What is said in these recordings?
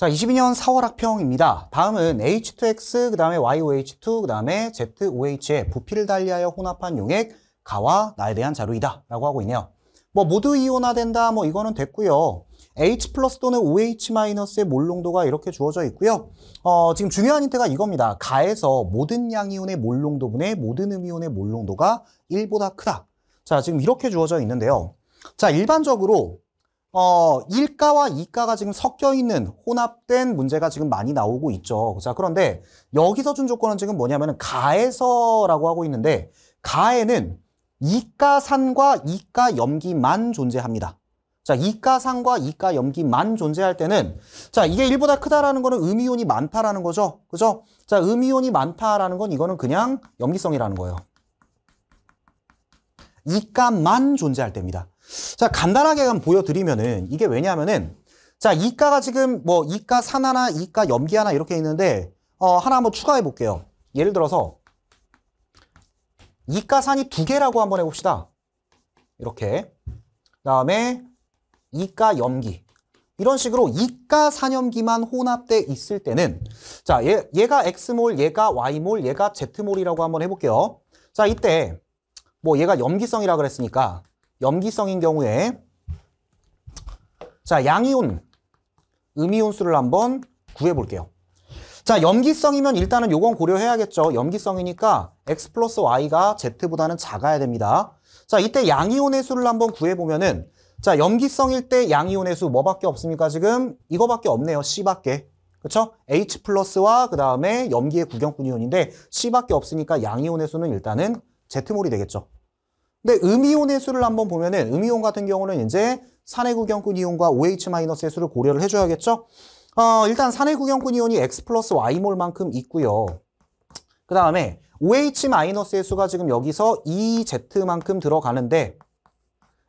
자, 22년 4월 학평입니다. 다음은 H2X, 그 다음에 YOH2, 그 다음에 ZOH의 부피를 달리하여 혼합한 용액, 가와 나에 대한 자료이다. 라고 하고 있네요. 뭐 모두 이온화된다, 뭐 이거는 됐고요. H 플러스 또는 OH-의 마이너스몰 농도가 이렇게 주어져 있고요. 어, 지금 중요한 힌트가 이겁니다. 가에서 모든 양이온의 몰 농도분의 모든 음이온의 몰 농도가 1보다 크다. 자, 지금 이렇게 주어져 있는데요. 자, 일반적으로 어, 일가와 이가가 지금 섞여 있는 혼합된 문제가 지금 많이 나오고 있죠. 자, 그런데 여기서 준 조건은 지금 뭐냐면은 가에서라고 하고 있는데 가에는 이가산과 이가염기만 존재합니다. 자, 이가산과 이가염기만 존재할 때는 자, 이게 1보다 크다라는 거는 음이온이 많다라는 거죠. 그죠? 자, 음이온이 많다라는 건 이거는 그냥 염기성이라는 거예요. 이가만 존재할 때입니다. 자, 간단하게 한 보여드리면은 이게 왜냐면은 자, 이가가 지금 뭐 이가 산하나 이가 염기 하나 이렇게 있는데 어, 하나 한번 추가해 볼게요. 예를 들어서 이가 산이 두 개라고 한번 해봅시다. 이렇게. 그다음에 이가 염기. 이런 식으로 이가 산염기만 혼합돼 있을 때는 자, 얘, 얘가 X몰, 얘가 Y몰, 얘가 Z몰이라고 한번 해볼게요. 자, 이때 뭐 얘가 염기성이라 그랬으니까 염기성인 경우에 자 양이온, 음이온수를 한번 구해볼게요. 자 염기성이면 일단은 요건 고려해야겠죠. 염기성이니까 x 플러스 y가 z보다는 작아야 됩니다. 자 이때 양이온의 수를 한번 구해보면은 자 염기성일 때 양이온의 수 뭐밖에 없습니까 지금? 이거밖에 없네요. C밖에. 그렇죠? H 플러스와 그 다음에 염기의 구경꾼 이온인데 C밖에 없으니까 양이온의 수는 일단은 Z몰이 되겠죠. 근데 음이온의 수를 한번 보면은 음이온 같은 경우는 이제 산해구경꾼 이온과 OH-의 수를 고려를 해줘야겠죠? 어, 일단 산해구경꾼 이온이 X 플러스 Y몰만큼 있고요. 그 다음에 OH-의 수가 지금 여기서 EZ만큼 들어가는데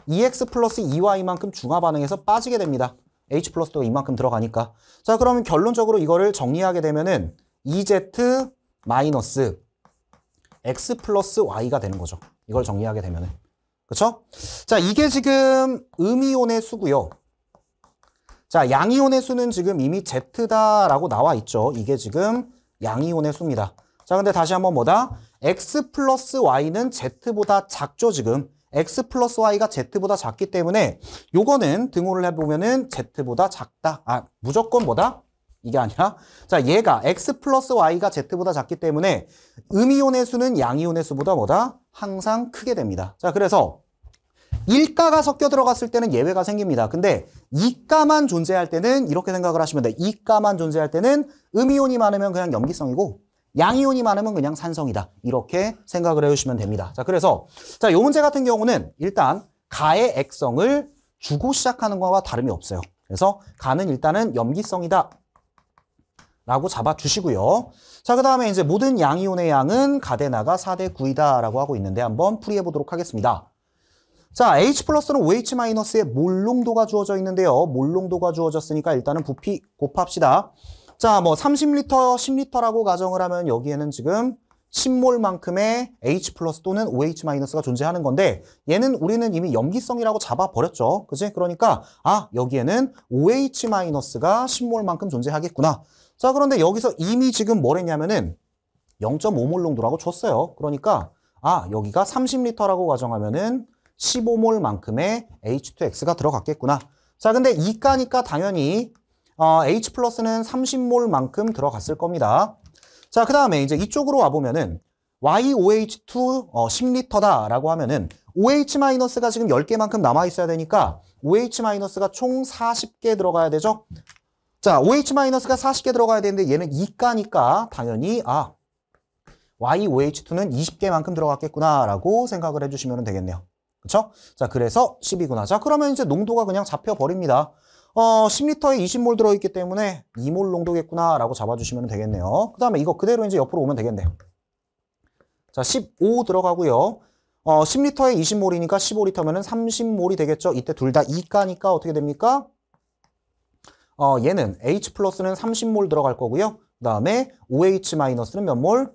EX 플러스 EY만큼 중화 반응에서 빠지게 됩니다. H 플러스도 이만큼 들어가니까. 자, 그러면 결론적으로 이거를 정리하게 되면은 EZ 마이너스 x 플러스 y가 되는 거죠. 이걸 정리하게 되면은. 그렇죠? 자, 이게 지금 음이온의 수고요. 자, 양이온의 수는 지금 이미 z다라고 나와 있죠. 이게 지금 양이온의 수입니다. 자, 근데 다시 한번 뭐다? x 플러스 y는 z보다 작죠, 지금. x 플러스 y가 z보다 작기 때문에 요거는 등호를 해보면은 z보다 작다. 아, 무조건 뭐다? 이게 아니라 자 얘가 x 플러스 y가 z보다 작기 때문에 음이온의 수는 양이온의 수보다 뭐다? 항상 크게 됩니다. 자 그래서 일가가 섞여 들어갔을 때는 예외가 생깁니다. 근데 이가만 존재할 때는 이렇게 생각을 하시면 돼. 이가만 존재할 때는 음이온이 많으면 그냥 염기성이고 양이온이 많으면 그냥 산성이다. 이렇게 생각을 해주시면 됩니다. 자 그래서 자요 문제 같은 경우는 일단 가의 액성을 주고 시작하는 거와 다름이 없어요. 그래서 가는 일단은 염기성이다 라고 잡아주시고요. 자, 그 다음에 이제 모든 양이온의 양은 가데나가 4대 9이다 라고 하고 있는데 한번 풀이해 보도록 하겠습니다. 자, H 플러스는 OH 마이너스의 몰농도가 주어져 있는데요. 몰농도가 주어졌으니까 일단은 부피 곱합시다. 자, 뭐3 0 l 1 0 l 라고 가정을 하면 여기에는 지금 10몰만큼의 H 플러스 또는 OH 마이너스가 존재하는 건데 얘는 우리는 이미 염기성이라고 잡아버렸죠. 그지? 그러니까 아 여기에는 OH 마이너스가 10몰만큼 존재하겠구나. 자, 그런데 여기서 이미 지금 뭘 했냐면은 0.5몰 농도라고 줬어요. 그러니까 아, 여기가 30리터라고 가정하면은 15몰만큼의 H2X가 들어갔겠구나. 자, 근데 이가니까 당연히 어, H 플러스는 30몰만큼 들어갔을 겁니다. 자, 그 다음에 이제 이쪽으로 와보면은 YOH2 어, 10리터다라고 하면은 OH-가 지금 10개만큼 남아있어야 되니까 OH-가 총 40개 들어가야 되죠? 자, OH-가 40개 들어가야 되는데 얘는 2가니까 당연히 아 YOH2는 20개만큼 들어갔겠구나라고 생각을 해주시면 되겠네요. 그렇죠? 자, 그래서 10이구나. 자, 그러면 이제 농도가 그냥 잡혀버립니다. 어, 10리터에 20몰 들어있기 때문에 2몰 농도겠구나라고 잡아주시면 되겠네요. 그 다음에 이거 그대로 이제 옆으로 오면 되겠네요. 자, 15 들어가고요. 어, 10리터에 20몰이니까 15리터면 30몰이 되겠죠. 이때 둘 다 2가니까 어떻게 됩니까? 어, 얘는 H 플러스는 30몰 들어갈 거고요. 그 다음에 OH 마이너스는 몇 몰?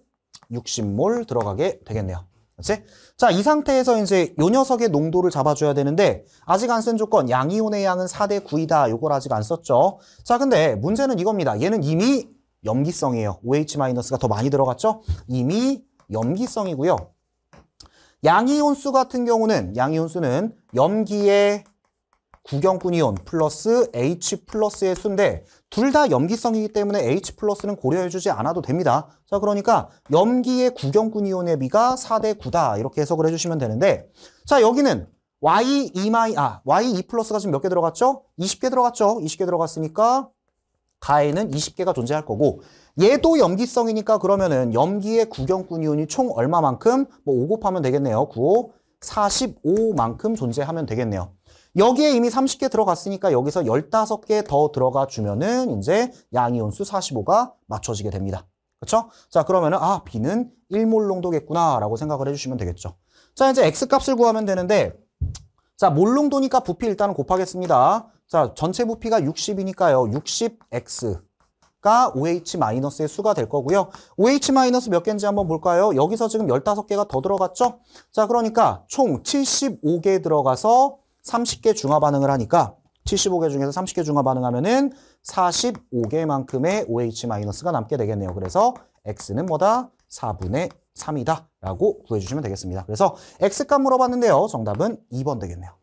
60몰 들어가게 되겠네요. 그렇 자, 이 상태에서 이제 요 녀석의 농도를 잡아줘야 되는데 아직 안 쓴 조건, 양이온의 양은 4대 9이다. 요걸 아직 안 썼죠. 자, 근데 문제는 이겁니다. 얘는 이미 염기성이에요. OH-가 마이너스더 많이 들어갔죠? 이미 염기성이고요. 양이온 수 같은 경우는 양이온 수는 염기의 구경꾼이온 플러스 H 플러스의 수인데 둘 다 염기성이기 때문에 H 플러스는 고려해주지 않아도 됩니다. 자 그러니까 염기의 구경꾼이온의 비가 4대 9다 이렇게 해석을 해주시면 되는데 자 여기는 Y2 e, 마이 아 Y2 e 플러스가 지금 몇 개 들어갔죠? 20개 들어갔죠? 20개 들어갔으니까 가에는 20개가 존재할 거고 얘도 염기성이니까 그러면은 염기의 구경꾼 이온이 총 얼마만큼 뭐5 곱하면 되겠네요. 9, 45만큼 존재하면 되겠네요. 여기에 이미 30개 들어갔으니까 여기서 15개 더 들어가 주면은 이제 양이온수 45가 맞춰지게 됩니다. 그렇죠? 자, 그러면은 아, B는 1몰 농도겠구나라고 생각을 해 주시면 되겠죠. 자, 이제 X값을 구하면 되는데 자, 몰 농도니까 부피 일단은 곱하겠습니다. 자, 전체 부피가 60이니까요. 60X 가 OH-의 수가 될 거고요. OH- 몇 개인지 한번 볼까요? 여기서 지금 15개가 더 들어갔죠? 자, 그러니까 총 75개 들어가서 30개 중화 반응을 하니까 75개 중에서 30개 중화 반응하면은 45개만큼의 OH-가 남게 되겠네요. 그래서 X는 뭐다? 4분의 3이다 라고 구해주시면 되겠습니다. 그래서 X값 물어봤는데요. 정답은 2번 되겠네요.